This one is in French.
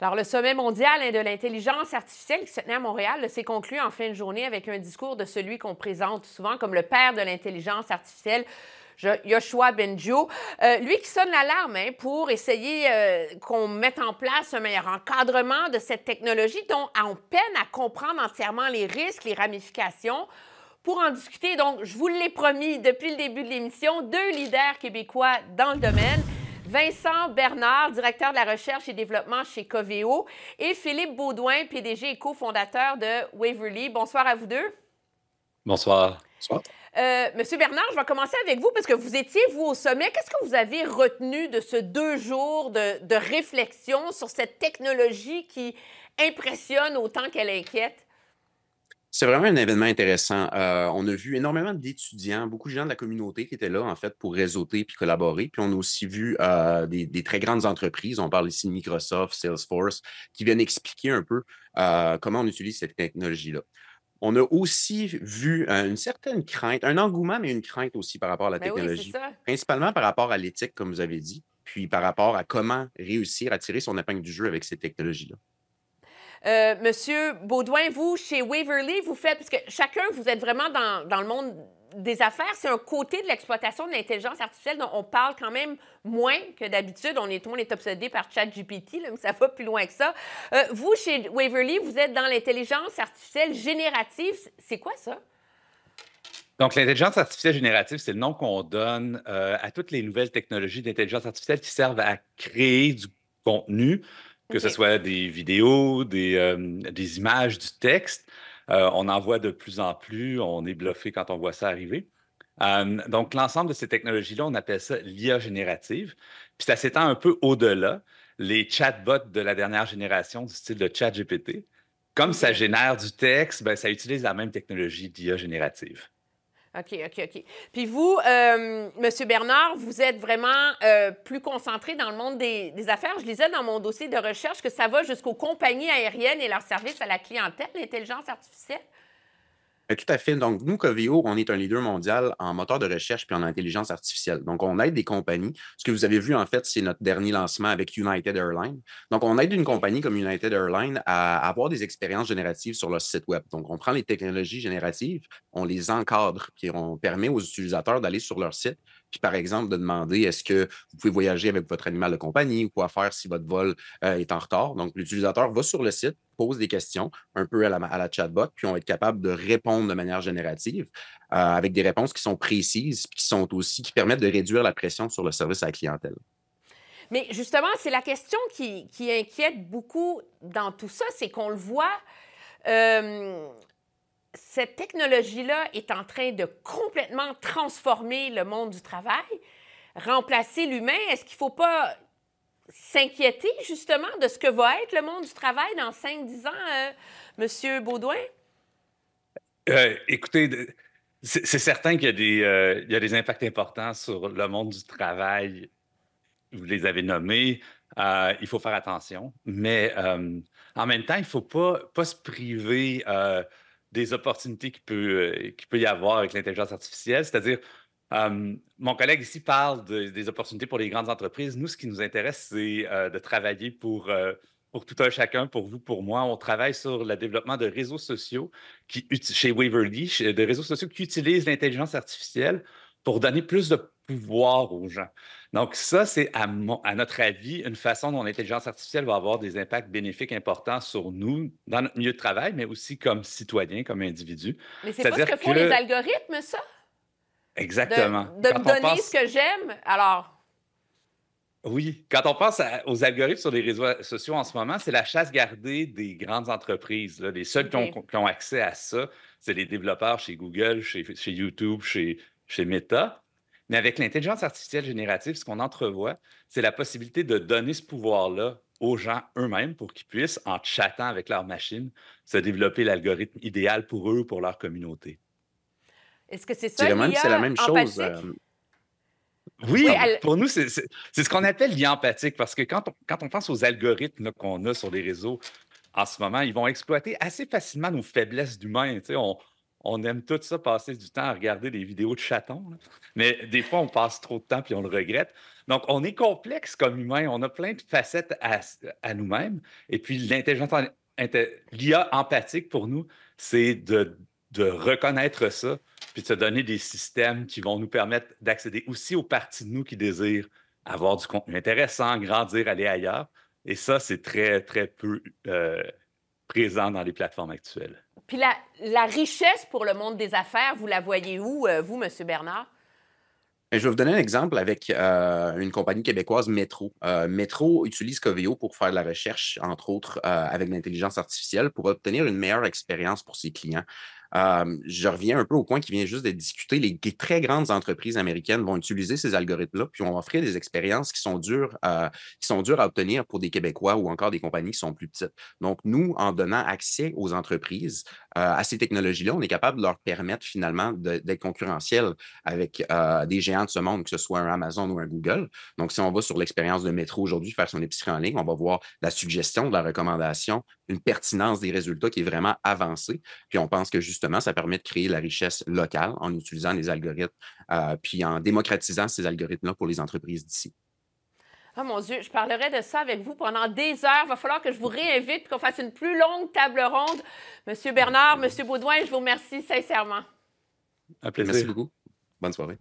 Alors, le sommet mondial de l'intelligence artificielle qui se tenait à Montréal s'est conclu en fin de journée avec un discours de celui qu'on présente souvent comme le père de l'intelligence artificielle, Joshua Benjo, euh, lui qui sonne l'alarme hein, pour essayer euh, qu'on mette en place un meilleur encadrement de cette technologie dont on peine à comprendre entièrement les risques, les ramifications. Pour en discuter, donc, je vous l'ai promis depuis le début de l'émission, deux leaders québécois dans le domaine. Vincent Bernard, directeur de la recherche et développement chez Coveo, et Philippe Baudouin, PDG et cofondateur de Waverly. Bonsoir à vous deux. Bonsoir. Bonsoir. Euh, Monsieur Bernard, je vais commencer avec vous parce que vous étiez, vous, au sommet. Qu'est-ce que vous avez retenu de ce deux jours de réflexion sur cette technologie qui impressionne autant qu'elle inquiète? C'est vraiment un événement intéressant. Euh, on a vu énormément d'étudiants, beaucoup de gens de la communauté qui étaient là, en fait, pour réseauter puis collaborer. Puis on a aussi vu euh, des, très grandes entreprises, on parle ici de Microsoft, Salesforce, qui viennent expliquer un peu euh, comment on utilise cette technologie-là. On a aussi vu une certaine crainte, un engouement, mais une crainte aussi par rapport à la ben technologie, principalement par rapport à l'éthique, comme vous avez dit, puis par rapport à comment réussir à tirer son épingle du jeu avec ces technologies-là. Euh, Monsieur Baudouin, vous, chez Waverly, vous faites, parce que chacun, vous êtes vraiment dans, le monde des affaires, c'est un côté de l'exploitation de l'intelligence artificielle dont on parle quand même moins que d'habitude. On est, monde est obsédé par ChatGPT, mais ça va plus loin que ça. Euh, vous, chez Waverly, vous êtes dans l'intelligence artificielle générative. C'est quoi ça? Donc, l'intelligence artificielle générative, c'est le nom qu'on donne euh, à toutes les nouvelles technologies d'intelligence artificielle qui servent à créer du contenu que ce soit des vidéos, des, euh, images, du texte. Euh, on en voit de plus en plus, on est bluffé quand on voit ça arriver. Euh, donc, l'ensemble de ces technologies-là, on appelle ça l'IA générative. Puis ça s'étend un peu au-delà. Les chatbots de la dernière génération, du style de ChatGPT, comme ça génère du texte, ben, ça utilise la même technologie d'IA générative. OK, OK, OK. Puis vous, euh, M. Bernard, vous êtes vraiment euh, plus concentré dans le monde des, des, affaires. Je lisais dans mon dossier de recherche que ça va jusqu'aux compagnies aériennes et leurs services à la clientèle, l'intelligence artificielle. Ben, tout à fait. Donc, nous, Covio on est un leader mondial en moteur de recherche puis en intelligence artificielle. Donc, on aide des compagnies. Ce que vous avez vu, en fait, c'est notre dernier lancement avec United Airlines. Donc, on aide une compagnie comme United Airlines à avoir des expériences génératives sur leur site Web. Donc, on prend les technologies génératives, on les encadre, puis on permet aux utilisateurs d'aller sur leur site puis, par exemple, de demander est-ce que vous pouvez voyager avec votre animal de compagnie ou quoi faire si votre vol euh, est en retard. Donc, l'utilisateur va sur le site, pose des questions un peu à la, chatbot, puis on va être capable de répondre de manière générative euh, avec des réponses qui sont précises, qui sont aussi, qui permettent de réduire la pression sur le service à la clientèle. Mais justement, c'est la question qui, inquiète beaucoup dans tout ça, c'est qu'on le voit. Euh, cette technologie-là est en train de complètement transformer le monde du travail, remplacer l'humain. Est-ce qu'il ne faut pas s'inquiéter justement de ce que va être le monde du travail dans 5-10 ans, M. Euh, Monsieur Baudouin? Euh, écoutez, c'est certain qu'il y, a des, euh, des impacts importants sur le monde du travail. Vous les avez nommés. il faut faire attention. Mais en même temps, il ne faut pas, pas se priver des opportunités qu'il peut, euh, peut y avoir avec l'intelligence artificielle. C'est-à-dire, mon collègue ici parle des opportunités pour les grandes entreprises. Nous, ce qui nous intéresse, c'est euh, de travailler pour, euh, pour tout un chacun, pour vous, pour moi. On travaille sur le développement de réseaux sociaux qui, chez Waverly, de réseaux sociaux qui utilisent l'intelligence artificielle pour donner plus de pouvoir aux gens. Donc, ça, c'est à, à, notre avis une façon dont l'intelligence artificielle va avoir des impacts bénéfiques importants sur nous, dans notre milieu de travail, mais aussi comme citoyens, comme individus. Mais c'est pas ce que font les algorithmes, ça? Exactement. De, me donner ce que j'aime, alors... Oui, quand on pense aux algorithmes sur les réseaux sociaux en ce moment, c'est la chasse gardée des grandes entreprises. Là. Les seuls qui, ont, accès à ça, c'est les développeurs chez Google, chez, chez YouTube, chez, chez Meta. Mais avec l'intelligence artificielle générative, ce qu'on entrevoit, c'est la possibilité de donner ce pouvoir-là aux gens eux-mêmes pour qu'ils puissent, en chattant avec leur machine, se développer l'algorithme idéal pour eux pour leur communauté. Est-ce que c'est ça? C'est la même chose. Euh, oui, pour nous, c'est ce qu'on appelle empathique, parce que quand on, quand pense aux algorithmes qu'on a sur les réseaux en ce moment, ils vont exploiter assez facilement nos faiblesses d'humains. On, on aime tout ça, passer du temps à regarder des vidéos de chatons. Mais des fois, on passe trop de temps et on le regrette. Donc, on est complexe comme humain. On a plein de facettes à, nous-mêmes. Et puis, l'intelligence, l'IA empathique pour nous, c'est de, reconnaître ça puis de se donner des systèmes qui vont nous permettre d'accéder aussi aux parties de nous qui désirent avoir du contenu intéressant, grandir, aller ailleurs. Et ça, c'est très, très peu euh, présent dans les plateformes actuelles. Puis la, richesse pour le monde des affaires, vous la voyez où, euh, vous, M. Bernard? Je vais vous donner un exemple avec euh, une compagnie québécoise, Metro. Métro euh, Metro utilise Coveo pour faire de la recherche, entre autres, avec l'intelligence artificielle pour obtenir une meilleure expérience pour ses clients je reviens un peu au point qui vient juste d'être discuté. Les, très grandes entreprises américaines vont utiliser ces algorithmes-là, puis on va offrir des expériences qui sont dures, euh, qui sont dures à obtenir pour des Québécois ou encore des compagnies qui sont plus petites. Donc, nous, en donnant accès aux entreprises euh, à ces technologies-là, on est capable de leur permettre finalement d'être concurrentiels avec euh, des géants de ce monde, que ce soit un Amazon ou un Google. Donc, si on va sur l'expérience de métro aujourd'hui, faire son épicerie en ligne, on va voir la suggestion, de la recommandation, une pertinence des résultats qui est vraiment avancée. Puis on pense que justement, ça permet de créer la richesse locale en utilisant les algorithmes, euh, puis en démocratisant ces algorithmes-là pour les entreprises d'ici. Oh mon Dieu, je parlerai de ça avec vous pendant des heures. Il va falloir que je vous réinvite qu'on fasse une plus longue table ronde. Monsieur Bernard, Monsieur Baudouin, je vous remercie sincèrement. À plaisir. Merci beaucoup. Bonne soirée.